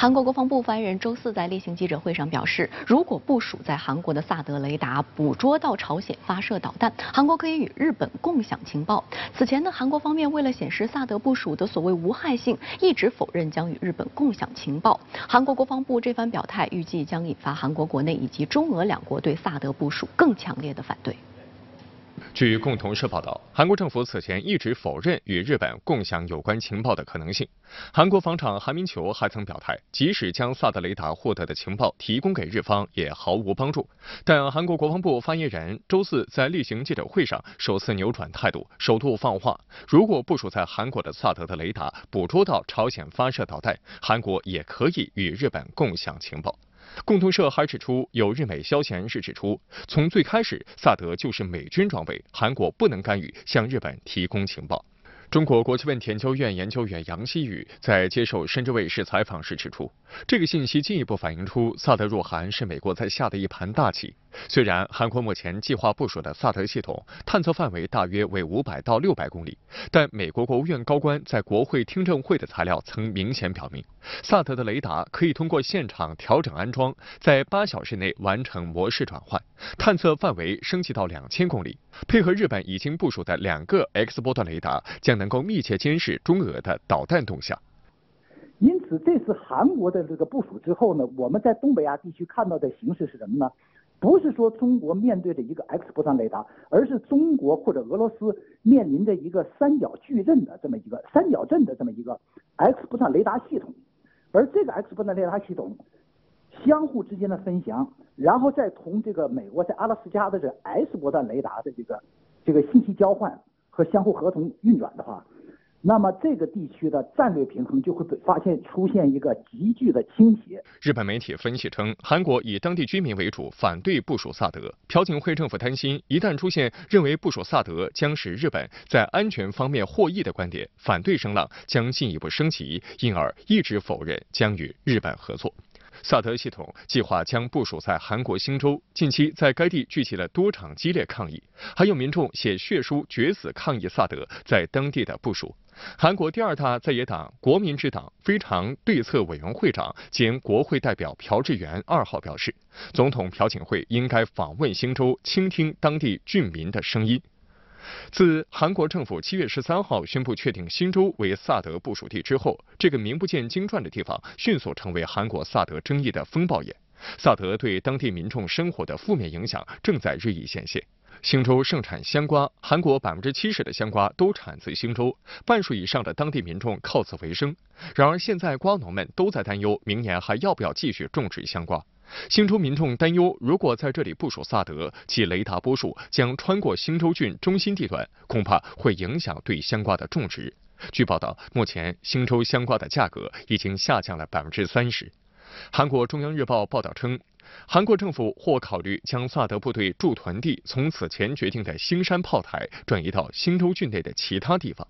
韩国国防部发言人周四在例行记者会上表示，如果部署在韩国的萨德雷达捕捉到朝鲜发射导弹，韩国可以与日本共享情报。此前呢，韩国方面为了显示萨德部署的所谓无害性，一直否认将与日本共享情报。韩国国防部这番表态，预计将引发韩国国内以及中俄两国对萨德部署更强烈的反对。据共同社报道，韩国政府此前一直否认与日本共享有关情报的可能性。韩国防长韩明球还曾表态，即使将萨德雷达获得的情报提供给日方，也毫无帮助。但韩国国防部发言人周四在例行记者会上首次扭转态度，首度放话：如果部署在韩国的萨德的雷达捕捉到朝鲜发射导弹，韩国也可以与日本共享情报。共同社还指出，有日美消息人士指出，从最开始，萨德就是美军装备，韩国不能干预，向日本提供情报。中国国际问题研究院研究员杨希雨在接受深圳卫视采访时指出，这个信息进一步反映出萨德入韩是美国在下的一盘大棋。虽然韩国目前计划部署的萨德系统探测范围大约为五百到六百公里，但美国国务院高官在国会听证会的材料曾明显表明，萨德的雷达可以通过现场调整安装，在八小时内完成模式转换，探测范围升级到两千公里，配合日本已经部署的两个 X 波段雷达，将能够密切监视中俄的导弹动向。因此，这次韩国的这个部署之后呢，我们在东北亚地区看到的形势是什么呢？不是说中国面对着一个 X 波段雷达，而是中国或者俄罗斯面临着一个三角矩阵的这么一个三角阵的这么一个 X 波段雷达系统，而这个 X 波段雷达系统相互之间的分享，然后再同这个美国在阿拉斯加的这 S 波段雷达的这个这个信息交换和相互合同运转的话。那么这个地区的战略平衡就会被发现出现一个急剧的倾斜。日本媒体分析称，韩国以当地居民为主反对部署萨德，朴槿惠政府担心一旦出现认为部署萨德将使日本在安全方面获益的观点，反对声浪将进一步升级，因而一直否认将与日本合作。萨德系统计划将部署在韩国新州，近期在该地聚集了多场激烈抗议，还有民众写血书、决死抗议萨德在当地的部署。韩国第二大在野党国民之党非常对策委员会长兼国会代表朴智元二号表示，总统朴槿惠应该访问新州，倾听当地居民的声音。自韩国政府七月十三号宣布确定新州为萨德部署地之后，这个名不见经传的地方迅速成为韩国萨德争议的风暴眼。萨德对当地民众生活的负面影响正在日益显现。新州盛产香瓜，韩国百分之七十的香瓜都产自新州，半数以上的当地民众靠此为生。然而，现在瓜农们都在担忧，明年还要不要继续种植香瓜。兴州民众担忧，如果在这里部署萨德，其雷达波束将穿过兴州郡中心地段，恐怕会影响对香瓜的种植。据报道，目前兴州香瓜的价格已经下降了百分之三十。韩国中央日报报道称，韩国政府或考虑将萨德部队驻团地从此前决定的兴山炮台转移到兴州郡内的其他地方，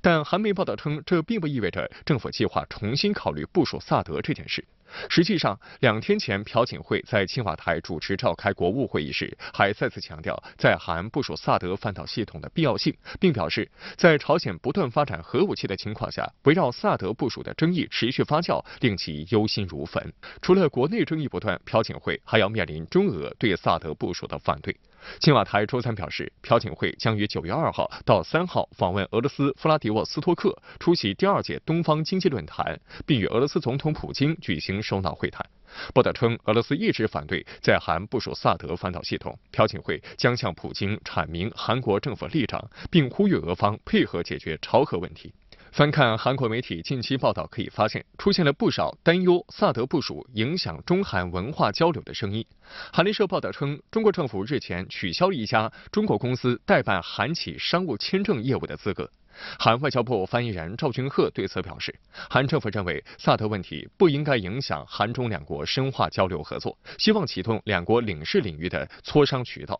但韩媒报道称，这并不意味着政府计划重新考虑部署萨德这件事。实际上，两天前，朴槿惠在青瓦台主持召开国务会议时，还再次强调在韩部署萨德反导系统的必要性，并表示，在朝鲜不断发展核武器的情况下，围绕萨德部署的争议持续发酵，令其忧心如焚。除了国内争议不断，朴槿惠还要面临中俄对萨德部署的反对。青瓦台周三表示，朴槿惠将于9月2号到3号访问俄罗斯弗拉迪沃斯托克，出席第二届东方经济论坛，并与俄罗斯总统普京举行。首脑会谈。报道称，俄罗斯一直反对在韩部署萨德反导系统。朴槿惠将向普京阐明韩国政府立场，并呼吁俄方配合解决朝核问题。翻看韩国媒体近期报道，可以发现出现了不少担忧萨德部署影响中韩文化交流的声音。韩联社报道称，中国政府日前取消了一家中国公司代办韩企商务签证业务的资格。韩外交部发言人赵俊赫对此表示，韩政府认为萨德问题不应该影响韩中两国深化交流合作，希望启动两国领事领域的磋商渠道。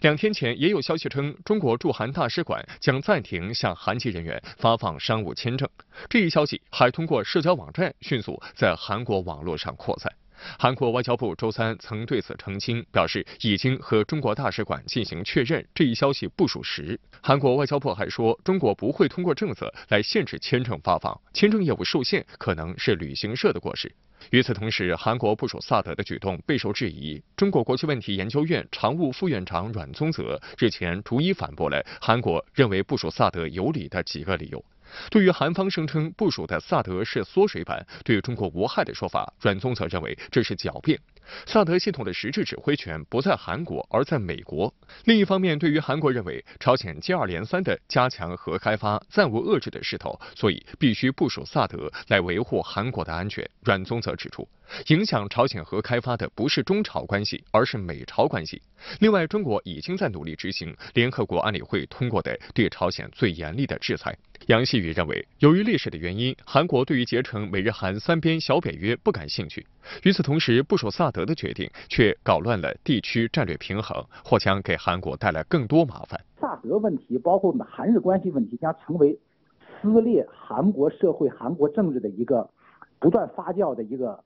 两天前，也有消息称，中国驻韩大使馆将暂停向韩籍人员发放商务签证。这一消息还通过社交网站迅速在韩国网络上扩散。韩国外交部周三曾对此澄清，表示已经和中国大使馆进行确认，这一消息不属实。韩国外交部还说，中国不会通过政策来限制签证发放，签证业务受限可能是旅行社的过失。与此同时，韩国部署萨德的举动备受质疑。中国国际问题研究院常务副院长阮宗泽日前逐一反驳了韩国认为部署萨德有理的几个理由。对于韩方声称部署的萨德是缩水版，对中国无害的说法，阮宗泽认为这是狡辩。萨德系统的实质指挥权不在韩国，而在美国。另一方面，对于韩国认为朝鲜接二连三的加强核开发，暂无遏制的势头，所以必须部署萨德来维护韩国的安全，阮宗泽指出，影响朝鲜核开发的不是中朝关系，而是美朝关系。另外，中国已经在努力执行联合国安理会通过的对朝鲜最严厉的制裁。杨细宇认为，由于历史的原因，韩国对于结成美日韩三边小北约不感兴趣。与此同时，部署萨德的决定却搞乱了地区战略平衡，或将给韩国带来更多麻烦。萨德问题，包括韩日关系问题，将成为撕裂韩国社会、韩国政治的一个不断发酵的一个。